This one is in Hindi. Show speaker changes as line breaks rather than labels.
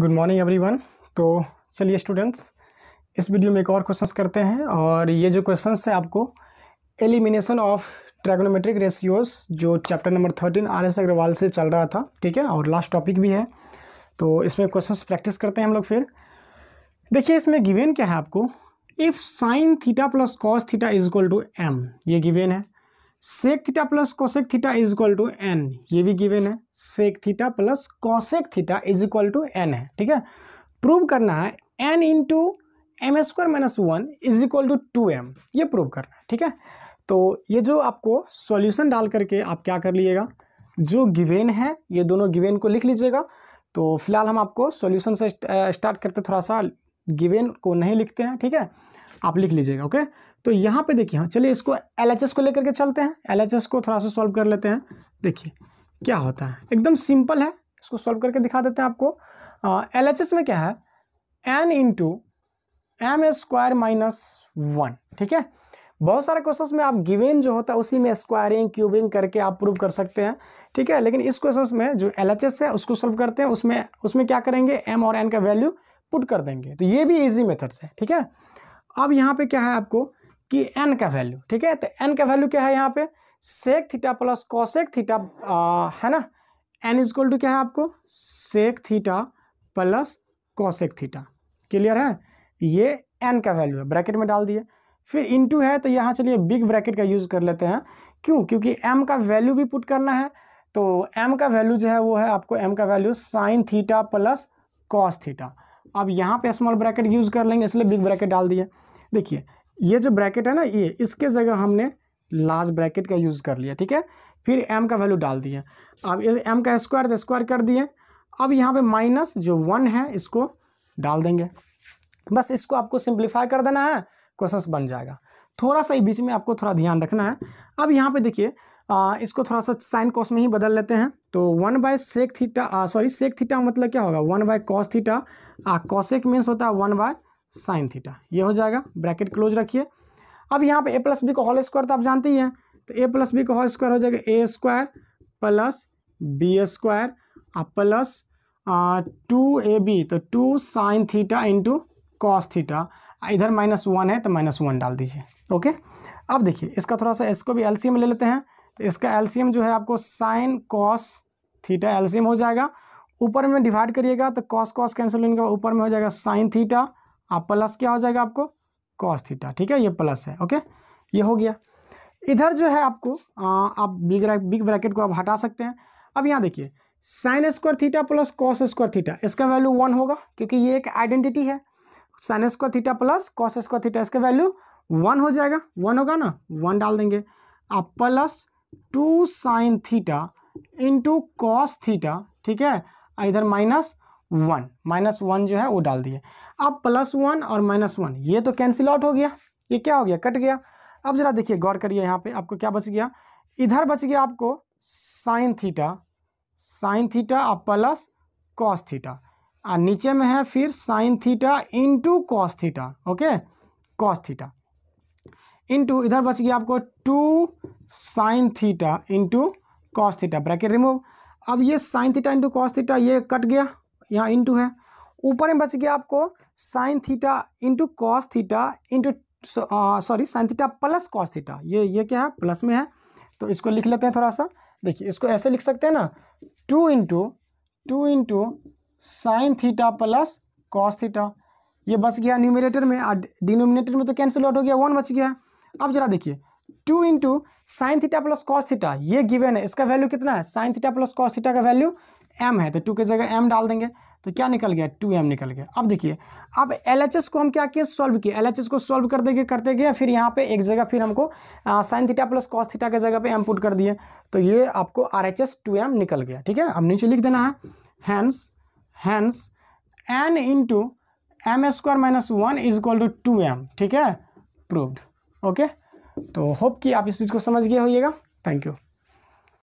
गुड मॉर्निंग एवरीवन तो चलिए स्टूडेंट्स इस वीडियो में एक और क्वेश्चंस करते हैं और ये जो क्वेश्चंस है आपको एलिमिनेशन ऑफ ट्रैगनोमेट्रिक रेशियोज जो chapter number thirteen R S Aggarwal से चल रहा था ठीक है और लास्ट टॉपिक भी है तो इसमें क्वेश्चन प्रैक्टिस करते हैं हम लोग फिर देखिए इसमें गिवेन क्या है आपको if sine theta plus cos theta is equal to M ये गिवेन है sec theta plus cosec theta is equal to N ये भी गिवेन है sec theta plus cosec theta is equal to N है ठीक है प्रूव करना है N into M square minus one is equal to two M ये प्रूव करना है ठीक है तो ये जो आपको सॉल्यूशन डाल करके आप क्या कर लीजिएगा जो गिवेन है ये दोनों गिवेन को लिख लीजिएगा तो फिलहाल हम आपको सॉल्यूशन से स्टार्ट करते थोड़ा सा गिवेन को नहीं लिखते हैं ठीक है आप लिख लीजिएगा ओके तो यहाँ पे देखिए हाँ चलिए इसको एल को लेकर के चलते हैं एल को थोड़ा सा सॉल्व कर लेते हैं देखिए क्या होता है एकदम सिंपल है इसको सॉल्व करके दिखा देते हैं आपको एल में क्या है N into M square minus one ठीक है बहुत सारे क्वेश्चन में आप गिवेन जो होता है उसी में स्क्वायरिंग क्यूबिंग करके आप प्रूव कर सकते हैं ठीक है लेकिन इस क्वेश्चन में जो एल है उसको सॉल्व करते हैं उसमें उसमें क्या करेंगे एम और एन का वैल्यू पुट कर देंगे तो ये भी इजी मेथड्स है ठीक है अब यहाँ पे क्या है आपको कि एन का वैल्यू ठीक है तो एन का वैल्यू क्या है यहाँ पे sec theta plus cosec theta आ, है ना एन इजक्वल टू क्या है आपको sec theta plus cosec theta clear है ये एन का वैल्यू है ब्रैकेट में डाल दिए फिर इंटू है तो यहाँ चलिए बिग ब्रैकेट का यूज़ कर लेते हैं क्यों क्योंकि एम का वैल्यू भी पुट करना है तो एम का वैल्यू जो है वो है आपको एम का value sine theta plus cos theta अब यहाँ पे स्मॉल ब्रैकेट यूज़ कर लेंगे इसलिए बिग ब्रैकेट डाल दिए देखिए ये जो ब्रैकेट है ना ये इसके जगह हमने लार्ज ब्रैकेट का यूज़ कर लिया ठीक है फिर एम का वैल्यू डाल दिया अब एम का स्क्वायर तो स्क्वायर कर दिए अब यहाँ पर माइनस जो वन है इसको डाल देंगे बस इसको आपको सिंप्लीफाई कर देना है क्वेश्चन बन जाएगा थोड़ा सा ही बीच में आपको थोड़ा ध्यान रखना है अब यहाँ पे देखिए आ, इसको थोड़ा सा साइन कॉस में ही बदल लेते हैं तो one by sec theta sorry sec theta मतलब क्या होगा one by cos theta cosec means होता है वन बाय साइन थीटा ये हो जाएगा ब्रैकेट क्लोज रखिए अब यहाँ पे ए प्लस बी का होल स्क्वायर तो आप जानते ही हैं तो ए प्लस बी का होल स्क्वायर हो जाएगा A square plus B square आ प्लस टू ए बी तो two sine theta into cos theta इधर माइनस वन है तो माइनस वन डाल दीजिए ओके अब देखिए इसका थोड़ा सा इसको भी एल में ले लेते हैं तो इसका एलसीएम जो है आपको साइन कॉस थीटा एलसीएम हो जाएगा ऊपर में डिवाइड करिएगा तो कॉस कॉस कैंसिल होने के बाद ऊपर में हो जाएगा साइन थीटा आप प्लस क्या हो जाएगा आपको कॉस थीटा ठीक है ये प्लस है ओके ये हो गया इधर जो है आपको आ, आप बिग बिग ब्रैकेट को आप हटा सकते हैं अब यहाँ देखिए sine square theta plus cos square theta इसका वैल्यू वन होगा क्योंकि ये एक आइडेंटिटी है sine square theta plus cos square theta इसका वैल्यू वन हो जाएगा वन होगा ना वन डाल देंगे आप plus two sine theta into cos theta ठीक है इधर माइनस वन माइनस वन जो है वो डाल दिए अब प्लस वन और माइनस वन ये तो कैंसिल आउट हो गया ये क्या हो गया कट गया अब ज़रा देखिए गौर करिए यहाँ पे आपको क्या बच गया इधर बच गया आपको साइन थीटा साइन थीटा और प्लस कॉस थीटा और नीचे में है फिर sine theta into cos theta okay cos theta into इधर बच गया आपको two sine theta into cos theta bracket remove अब ये sine theta into cos theta ये कट गया यहाँ इंटू है ऊपर में बच गया आपको sine theta into cos theta into sorry sine theta plus cos theta ये ये क्या है प्लस में है तो इसको लिख लेते हैं थोड़ा सा देखिए इसको ऐसे लिख सकते हैं ना two into two into sine theta plus cos theta ये बच गया न्यूमिनेटर में और डिनोमिनेटर में तो कैंसिल आउट हो गया वन बच गया अब जरा देखिए two into sine theta plus cos theta ये गिवेन है इसका वैल्यू कितना है sine theta plus cos theta का वैल्यू एम है तो टू की जगह एम डाल देंगे तो क्या निकल गया टू एम निकल गया अब देखिए अब एल एच एस को हम क्या किए सॉल्व किए एल एच एस को सॉल्व कर देंगे करते गए फिर यहाँ पे एक जगह फिर हमको sine theta plus cos theta के जगह पे एम पुट कर दिए तो ये आपको R H S two M निकल गया ठीक है अब नीचे लिख देना है hence hence N into M square minus one is equal to two two ठीक है प्रूव्ड ओके तो होप कि आप इस चीज़ को समझ गए होइएगा थैंक यू